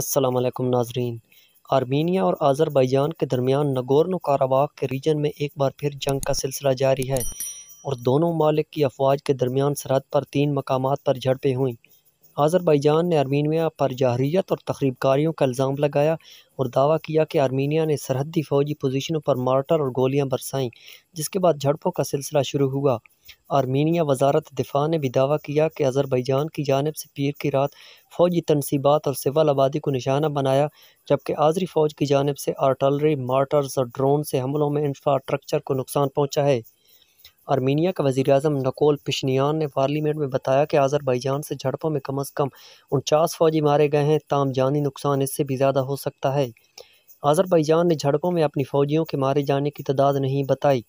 असलकम नाजरीन आर्मीनिया और आज़रबाइजान के दरमियान नगोर्नो काराबाग के रीजन में एक बार फिर जंग का सिलसिला जारी है और दोनों मालिक की अफवाज के दरमियान सरहद पर तीन मकाम पर झड़पें हुईं आज़रबाईजान ने आर्मीनिया पर जहरीत और तकरीबकारियों का इल्ज़ाम लगाया और दावा किया कि आर्मीनिया ने सरहदी फ़ौजी पोजीशनों पर मार्टर और गोलियाँ बरसाईं जिसके बाद झड़पों का सिलसिला शुरू हुआ आर्मीनिया वजारत दिफा ने भी दावा किया कि अजरबैजान की जानब से पीर की रात फ़ौजी तनसीबात और सिवल आबादी को निशाना बनाया जबकि आज़री फ़ौज की जानब से आर्टलरी मार्टर्स और ड्रोन से हमलों में इंफ्रास्ट्रक्चर को नुकसान पहुँचा है आर्मीनिया का वजी अजम नकोल पिशनियान ने पार्लीमेंट में बताया कि आज़रबाईजान से झड़पों में कम अज़ कम उनचास फ़ौजी मारे गए हैं ताम जानी नुकसान इससे भी ज़्यादा हो सकता है आज़रबाईजान ने झड़पों में अपनी फ़ौजियों के मारे जाने की तादाद नहीं बताई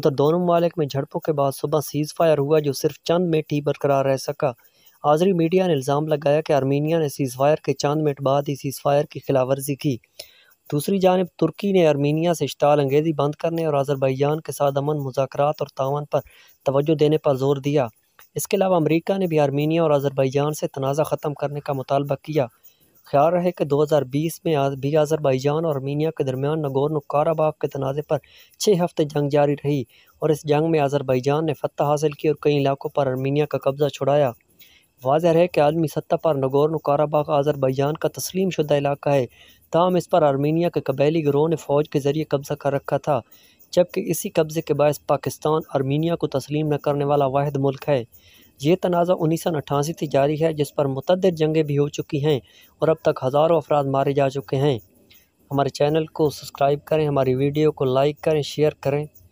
उधर दोनों ममालिक में झड़पों के बाद सुबह सीज़ फायर हुआ जो सिर्फ चंद मिनट ही बरकरार रह सका आज़री मीडिया ने इल्ज़ाम लगाया कि आर्मीनिया ने सीज़ फायर के चंद मिनट बाद ही सीज़ फायर की खिलाफवर्जी की दूसरी जानब तुर्की ने आर्मीनिया से इश्ताल अंगेज़ी बंद करने और आज़रबैजान के साथ अमन मुजाकर और तावन पर तोज्जो देने पर जोर दिया इसके अलावा अमरीका ने भी आर्मीनिया और आज़रबैजान से तनाज़ा ख़त्म करने का मुतालबा किया ख्याल रहे कि 2020 में आज भी आज़रबैजान और आर्मीनिया के दरमियान नगोर्नो काराबाग के तनाज़े पर छः हफ्ते जंग जारी रही और इस जंग में आज़रबैजान ने फतह हासिल की और कई इलाकों पर आर्मीनिया का कब्ज़ा छुड़ाया वाजह है कि आलमी सतह पर नगोर्नो काराबाग आज़रबैजान का तस्लीम शुदा इलाका है तहम इस पर आर्मीनिया के कबैली गिरोह ने फ़ौज के ज़रिए कब्ज़ा कर रखा था जबकि इसी कब्ज़े के बायस पाकिस्तान आर्मीनिया को तस्लीम न करने वाला वाद मुल्क है ये तनाज़ा उन्नीस सौ अट्ठासी से जारी है जिस पर मतद जंगें भी हो चुकी हैं और अब तक हज़ारों अफराद मारे जा चुके हैं हमारे चैनल को सब्सक्राइब करें हमारी वीडियो को लाइक करें शेयर करें